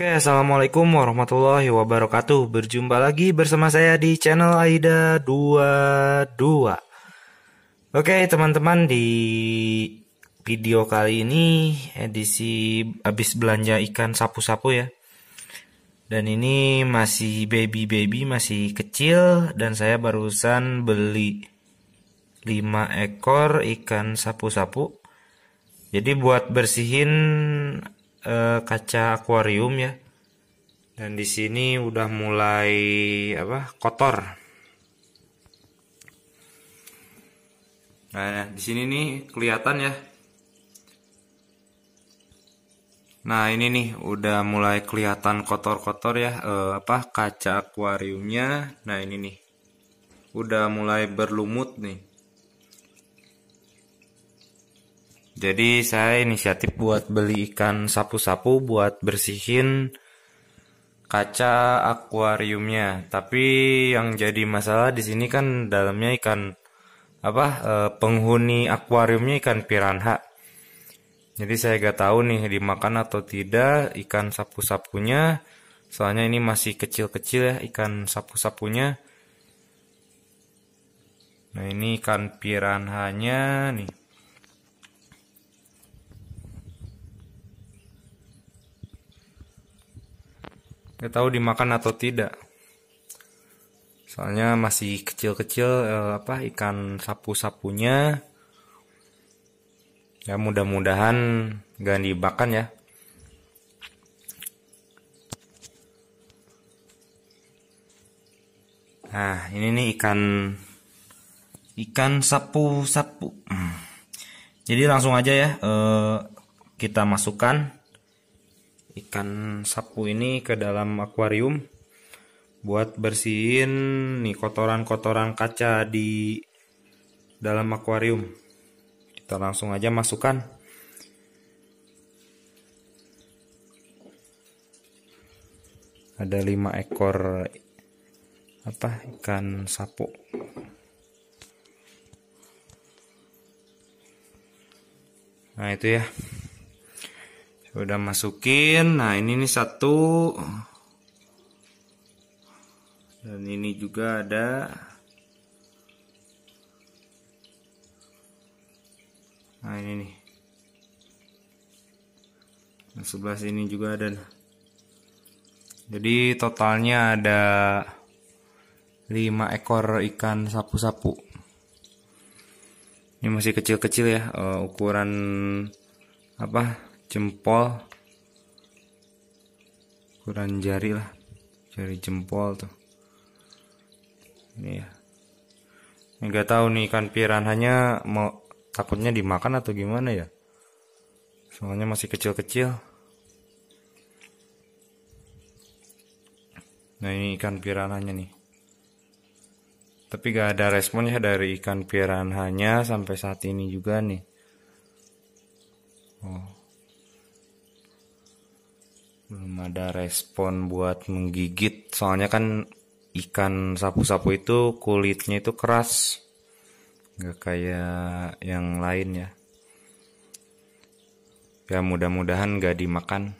Oke, Assalamualaikum warahmatullahi wabarakatuh. Berjumpa lagi bersama saya di channel Aida 22. Oke, teman-teman di video kali ini edisi habis belanja ikan sapu-sapu ya. Dan ini masih baby-baby, masih kecil dan saya barusan beli 5 ekor ikan sapu-sapu. Jadi buat bersihin Eh, kaca akuarium ya. Dan di sini udah mulai apa? kotor. Nah, di sini nih kelihatan ya. Nah, ini nih udah mulai kelihatan kotor-kotor ya eh, apa kaca akuariumnya. Nah, ini nih. Udah mulai berlumut nih. Jadi saya inisiatif buat beli ikan sapu-sapu buat bersihin kaca akuariumnya. Tapi yang jadi masalah di sini kan dalamnya ikan apa e, penghuni akuariumnya ikan piranha. Jadi saya gak tahu nih dimakan atau tidak ikan sapu-sapunya. Soalnya ini masih kecil-kecil ya ikan sapu-sapunya. Nah ini ikan piranhanya nih. Gak tahu dimakan atau tidak soalnya masih kecil-kecil eh, apa ikan sapu-sapunya ya mudah-mudahan gak dibakan ya nah ini nih ikan ikan sapu-sapu hmm. jadi langsung aja ya eh, kita masukkan ikan sapu ini ke dalam akuarium buat bersihin nih kotoran-kotoran kaca di dalam akuarium. Kita langsung aja masukkan. Ada 5 ekor apa ikan sapu. Nah, itu ya udah masukin nah ini nih satu dan ini juga ada nah ini nih yang sebelah sini juga ada nah. jadi totalnya ada 5 ekor ikan sapu-sapu ini masih kecil-kecil ya uh, ukuran apa jempol ukuran jari lah jari jempol tuh ini ya nggak tahu nih ikan piranhanya mau takutnya dimakan atau gimana ya soalnya masih kecil-kecil nah ini ikan piranhanya nih tapi gak ada responnya dari ikan piranhanya sampai saat ini juga nih oh belum ada respon buat menggigit soalnya kan ikan sapu-sapu itu kulitnya itu keras nggak kayak yang lain ya ya mudah-mudahan nggak dimakan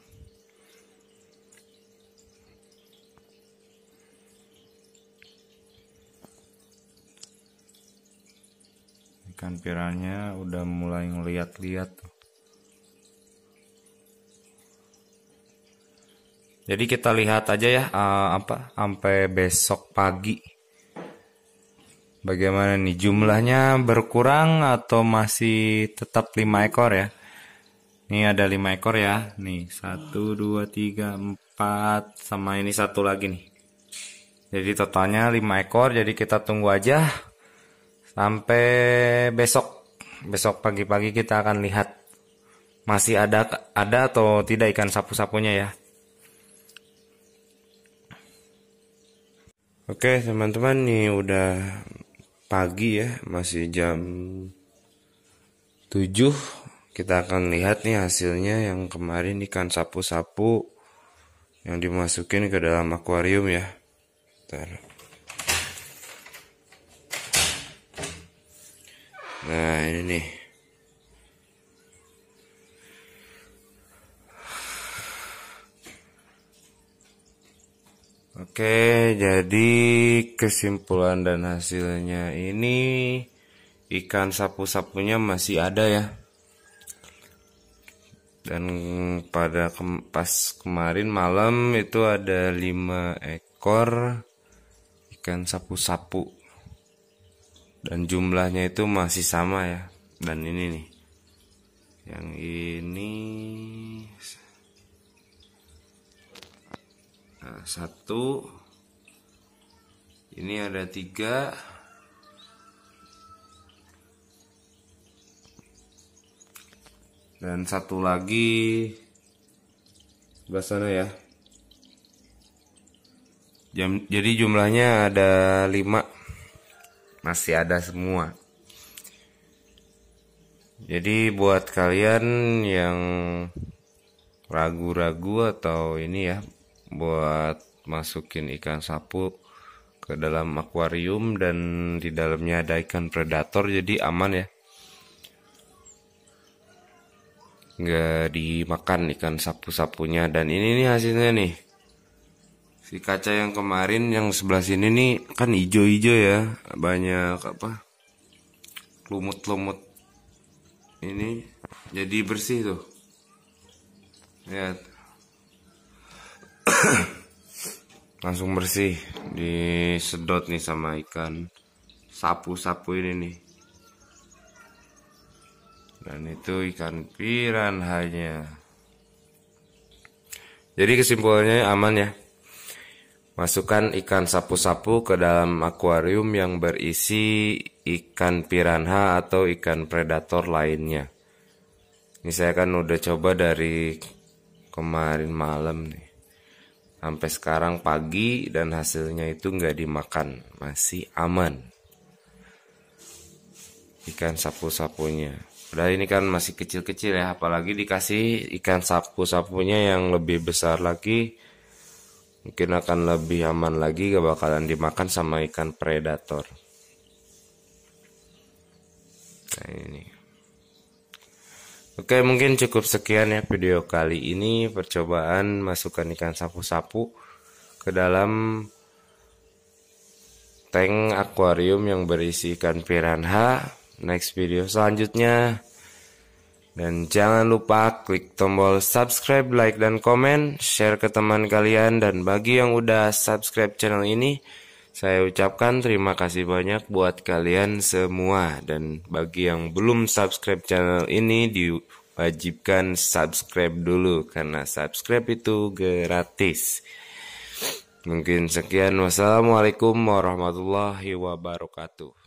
ikan piranya udah mulai ngeliat-liat Jadi kita lihat aja ya uh, apa sampai besok pagi. Bagaimana nih jumlahnya berkurang atau masih tetap 5 ekor ya? Ini ada 5 ekor ya. Nih 1 2 3 4 sama ini satu lagi nih. Jadi totalnya 5 ekor jadi kita tunggu aja sampai besok. Besok pagi-pagi kita akan lihat masih ada ada atau tidak ikan sapu-sapunya ya. Oke teman-teman ini udah pagi ya masih jam 7 kita akan lihat nih hasilnya yang kemarin ikan sapu-sapu yang dimasukin ke dalam akuarium ya. Bentar. Nah ini nih Oke, jadi kesimpulan dan hasilnya ini ikan sapu-sapunya masih ada ya. Dan pada ke pas kemarin malam itu ada 5 ekor ikan sapu-sapu. Dan jumlahnya itu masih sama ya. Dan ini nih. Yang ini nah satu ini ada tiga dan satu lagi sebelah sana ya Jam, jadi jumlahnya ada lima masih ada semua jadi buat kalian yang ragu-ragu atau ini ya buat masukin ikan sapu ke dalam akuarium dan di dalamnya ada ikan predator jadi aman ya nggak dimakan ikan sapu-sapunya dan ini nih hasilnya nih si kaca yang kemarin yang sebelah sini nih kan hijau hijau ya banyak apa lumut-lumut ini jadi bersih tuh lihat langsung bersih disedot nih sama ikan sapu-sapu ini nih dan itu ikan piran hanya jadi kesimpulannya aman ya masukkan ikan sapu-sapu ke dalam akuarium yang berisi ikan piranha atau ikan predator lainnya ini saya kan udah coba dari kemarin malam nih sampai sekarang pagi dan hasilnya itu nggak dimakan masih aman ikan sapu-sapunya padahal ini kan masih kecil-kecil ya apalagi dikasih ikan sapu-sapunya yang lebih besar lagi mungkin akan lebih aman lagi gak bakalan dimakan sama ikan predator nah ini Oke, mungkin cukup sekian ya video kali ini percobaan masukkan ikan sapu-sapu ke dalam tank akuarium yang berisi ikan piranha. Next video selanjutnya. Dan jangan lupa klik tombol subscribe, like, dan komen, share ke teman kalian, dan bagi yang udah subscribe channel ini, saya ucapkan terima kasih banyak buat kalian semua dan bagi yang belum subscribe channel ini diwajibkan subscribe dulu karena subscribe itu gratis. Mungkin sekian. Wassalamualaikum warahmatullahi wabarakatuh.